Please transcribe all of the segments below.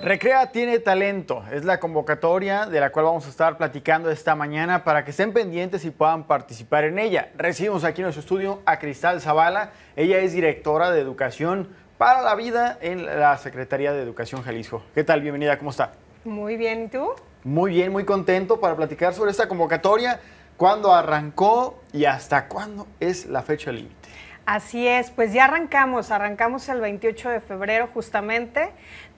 Recrea tiene talento, es la convocatoria de la cual vamos a estar platicando esta mañana para que estén pendientes y puedan participar en ella. Recibimos aquí en nuestro estudio a Cristal Zavala, ella es directora de Educación para la Vida en la Secretaría de Educación Jalisco. ¿Qué tal? Bienvenida, ¿cómo está? Muy bien, ¿y tú? Muy bien, muy contento para platicar sobre esta convocatoria, cuándo arrancó y hasta cuándo es la fecha límite. Así es, pues ya arrancamos, arrancamos el 28 de febrero justamente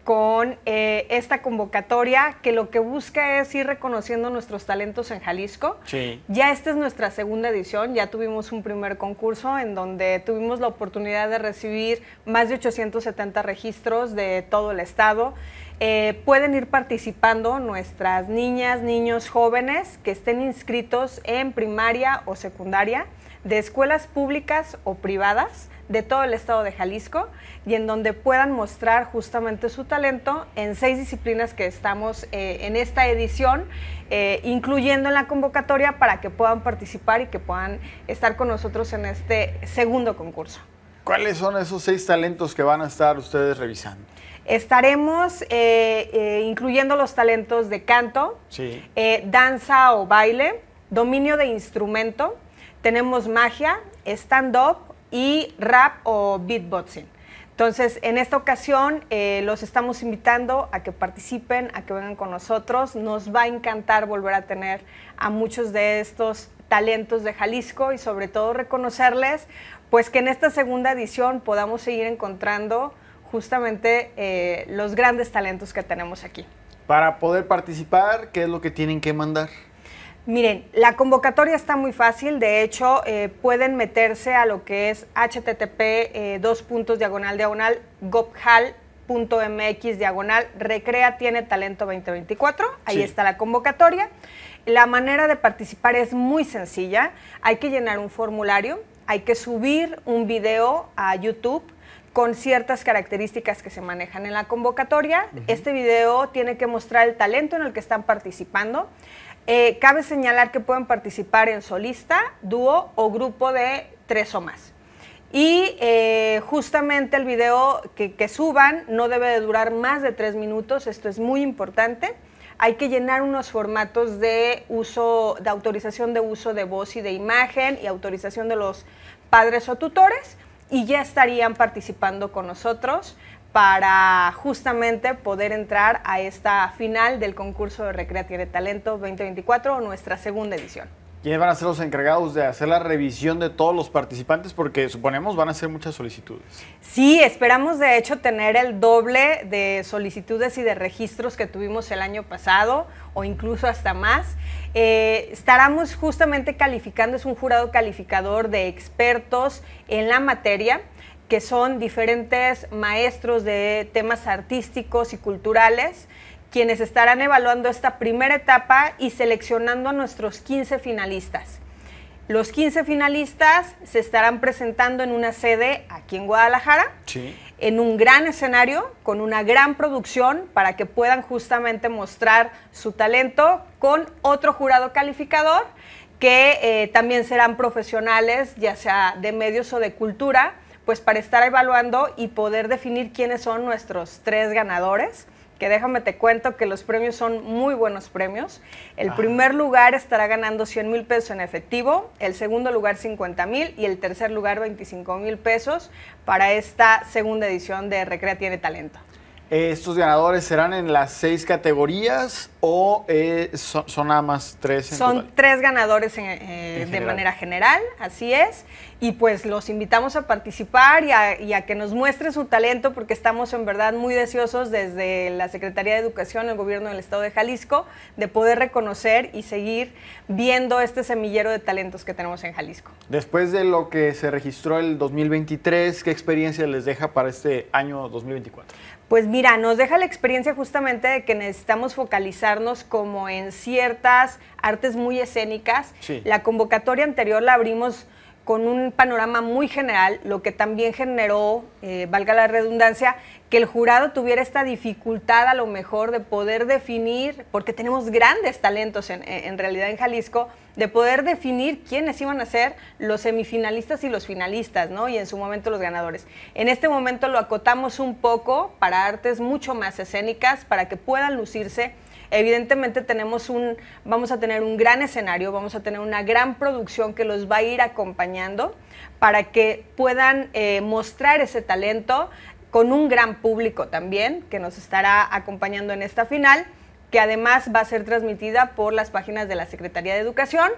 con eh, esta convocatoria que lo que busca es ir reconociendo nuestros talentos en Jalisco. Sí. Ya esta es nuestra segunda edición, ya tuvimos un primer concurso en donde tuvimos la oportunidad de recibir más de 870 registros de todo el estado. Eh, pueden ir participando nuestras niñas, niños, jóvenes que estén inscritos en primaria o secundaria de escuelas públicas o privadas de todo el estado de Jalisco y en donde puedan mostrar justamente su talento en seis disciplinas que estamos eh, en esta edición, eh, incluyendo en la convocatoria para que puedan participar y que puedan estar con nosotros en este segundo concurso. ¿Cuáles son esos seis talentos que van a estar ustedes revisando? Estaremos eh, incluyendo los talentos de canto, danza o baile, dominio de instrumento, tenemos magia, stand-up y rap o beatboxing. Entonces, en esta ocasión eh, los estamos invitando a que participen, a que vengan con nosotros. Nos va a encantar volver a tener a muchos de estos talentos de Jalisco y sobre todo reconocerles, pues que en esta segunda edición podamos seguir encontrando justamente eh, los grandes talentos que tenemos aquí. Para poder participar, ¿qué es lo que tienen que mandar? Miren, la convocatoria está muy fácil, de hecho eh, pueden meterse a lo que es http eh, diagonal diagonal gobhal.mx diagonal recrea tiene talento 2024, ahí está la convocatoria. La manera de participar es muy sencilla, hay que llenar un formulario, hay que subir un video a YouTube con ciertas características que se manejan en la convocatoria. Este video tiene que mostrar el talento en el que están participando. Eh, cabe señalar que pueden participar en solista, dúo o grupo de tres o más. Y eh, justamente el video que, suban no debe de durar más de tres minutos, esto es muy importante. Hay que llenar unos formatos de uso, de autorización de uso de voz y de imagen y autorización de los padres o tutores y ya estarían participando con nosotros para justamente poder entrar a esta final del concurso de Recreativa de Talento 2024, nuestra segunda edición. ¿Quiénes van a ser los encargados de hacer la revisión de todos los participantes? Porque suponemos van a ser muchas solicitudes. Sí, esperamos de hecho tener el doble de solicitudes y de registros que tuvimos el año pasado o incluso hasta más. Eh, estaremos justamente calificando, es un jurado calificador de expertos en la materia que son diferentes maestros de temas artísticos y culturales, quienes estarán evaluando esta primera etapa y seleccionando a nuestros 15 finalistas. Los 15 finalistas se estarán presentando en una sede aquí en Guadalajara, en un gran escenario, con una gran producción, para que puedan justamente mostrar su talento con otro jurado calificador, que eh, también serán profesionales, ya sea de medios o de cultura, pues para estar evaluando y poder definir quiénes son nuestros tres ganadores que déjame te cuento que los premios son muy buenos premios. El primer lugar estará ganando 100 mil pesos en efectivo, el segundo lugar 50 mil y el tercer lugar 25 mil pesos para esta segunda edición de Recrea Tiene Talento. ¿Estos ganadores serán en las seis categorías o eh, son, nada más tres? son tres ganadores eh, de manera general, así es y pues los invitamos a participar y a, que nos muestre su talento porque estamos en verdad muy deseosos desde la Secretaría de Educación, el gobierno del Estado de Jalisco, de poder reconocer y seguir viendo este semillero de talentos que tenemos en Jalisco. Después de lo que se registró el 2023, ¿qué experiencia les deja para este año 2024? Pues mira, nos deja la experiencia justamente de que necesitamos focalizarnos como en ciertas artes muy escénicas. La convocatoria anterior la abrimos con un panorama muy general, lo que también generó, eh, valga la redundancia, que el jurado tuviera esta dificultad a lo mejor de poder definir, porque tenemos grandes talentos en, en, realidad en Jalisco, de poder definir quiénes iban a ser los semifinalistas y los finalistas, ¿no? Y en su momento los ganadores. En este momento lo acotamos un poco para artes mucho más escénicas, para que puedan lucirse Evidentemente tenemos un, vamos a tener un gran escenario, vamos a tener una gran producción que los va a ir acompañando para que puedan eh, mostrar ese talento con un gran público también que nos estará acompañando en esta final que además va a ser transmitida por las páginas de la Secretaría de Educación,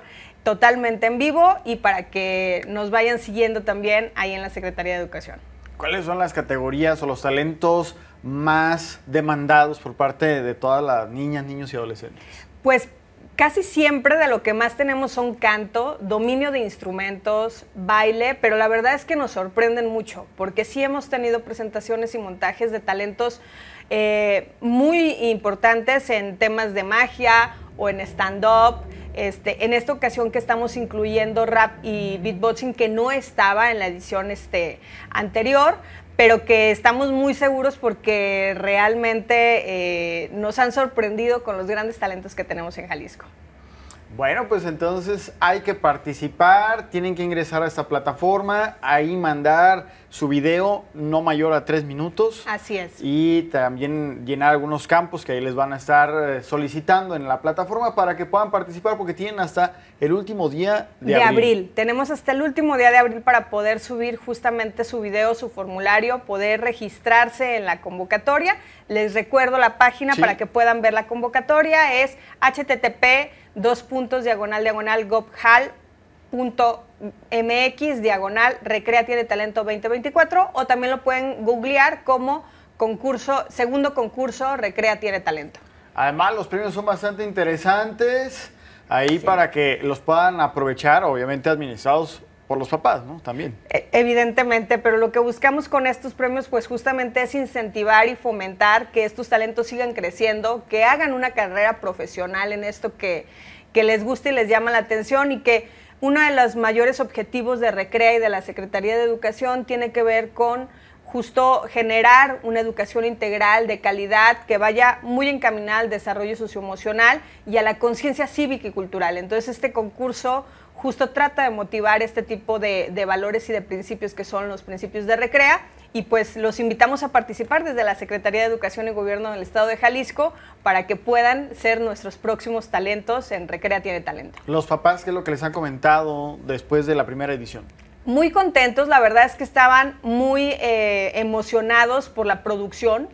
totalmente en vivo y para que nos vayan siguiendo también ahí en la Secretaría de Educación. ¿Cuáles son las categorías o los talentos más demandados por parte de todas las niñas, niños y adolescentes? Pues casi siempre de lo que más tenemos son canto, dominio de instrumentos, baile, pero la verdad es que nos sorprenden mucho, porque sí hemos tenido presentaciones y montajes de talentos eh, muy importantes en temas de magia o en stand-up este, en esta ocasión que estamos incluyendo rap y beatboxing que no estaba en la edición este, anterior, pero que estamos muy seguros porque realmente eh, nos han sorprendido con los grandes talentos que tenemos en Jalisco. Bueno, pues entonces hay que participar, tienen que ingresar a esta plataforma, ahí mandar su video no mayor a tres minutos. Así es. Y también llenar algunos campos que ahí les van a estar eh, solicitando en la plataforma para que puedan participar porque tienen hasta el último día de, abril. Tenemos hasta el último día de abril para poder subir justamente su video, su formulario, poder registrarse en la convocatoria. Les recuerdo la página para que puedan ver la convocatoria. Es http dos puntos diagonal diagonal .mx diagonal Recrea Tiene Talento 2024 o también lo pueden googlear como concurso, segundo concurso Recrea Tiene Talento. Además, los premios son bastante interesantes ahí para que los puedan aprovechar, obviamente administrados por los papás, ¿no? También. E, evidentemente, pero lo que buscamos con estos premios, pues justamente es incentivar y fomentar que estos talentos sigan creciendo, que hagan una carrera profesional en esto que, que les guste y les llama la atención y que uno de los mayores objetivos de Recrea y de la Secretaría de Educación tiene que ver con justo generar una educación integral de calidad que vaya muy encaminada al desarrollo socioemocional y a la conciencia cívica y cultural. Entonces este concurso justo trata de motivar este tipo de, de valores y de principios que son los principios de Recrea y pues los invitamos a participar desde la Secretaría de Educación y Gobierno del Estado de Jalisco para que puedan ser nuestros próximos talentos en Recrea Tiene Talento. Los papás, ¿qué es lo que les han comentado después de la primera edición? Muy contentos, la verdad es que estaban muy eh, emocionados por la producción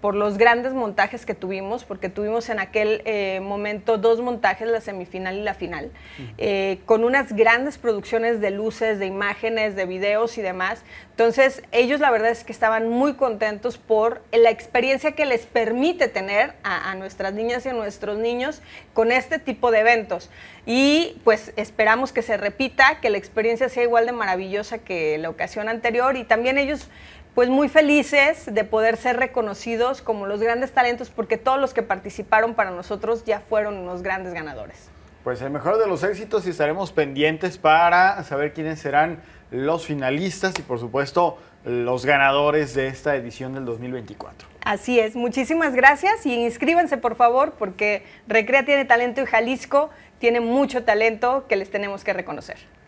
por los grandes montajes que tuvimos, porque tuvimos en aquel eh, momento dos montajes, la semifinal y la final, eh, con unas grandes producciones de luces, de imágenes, de videos y demás. Entonces, ellos la verdad es que estaban muy contentos por la experiencia que les permite tener a, a nuestras niñas y a nuestros niños con este tipo de eventos. Y pues esperamos que se repita, que la experiencia sea igual de maravillosa que la ocasión anterior y también ellos pues muy felices de poder ser reconocidos como los grandes talentos porque todos los que participaron para nosotros ya fueron unos grandes ganadores. Pues el mejor de los éxitos y estaremos pendientes para saber quiénes serán los finalistas y por supuesto los ganadores de esta edición del 2024. Así es, muchísimas gracias y inscríbanse por favor porque Recrea tiene talento y Jalisco tiene mucho talento que les tenemos que reconocer.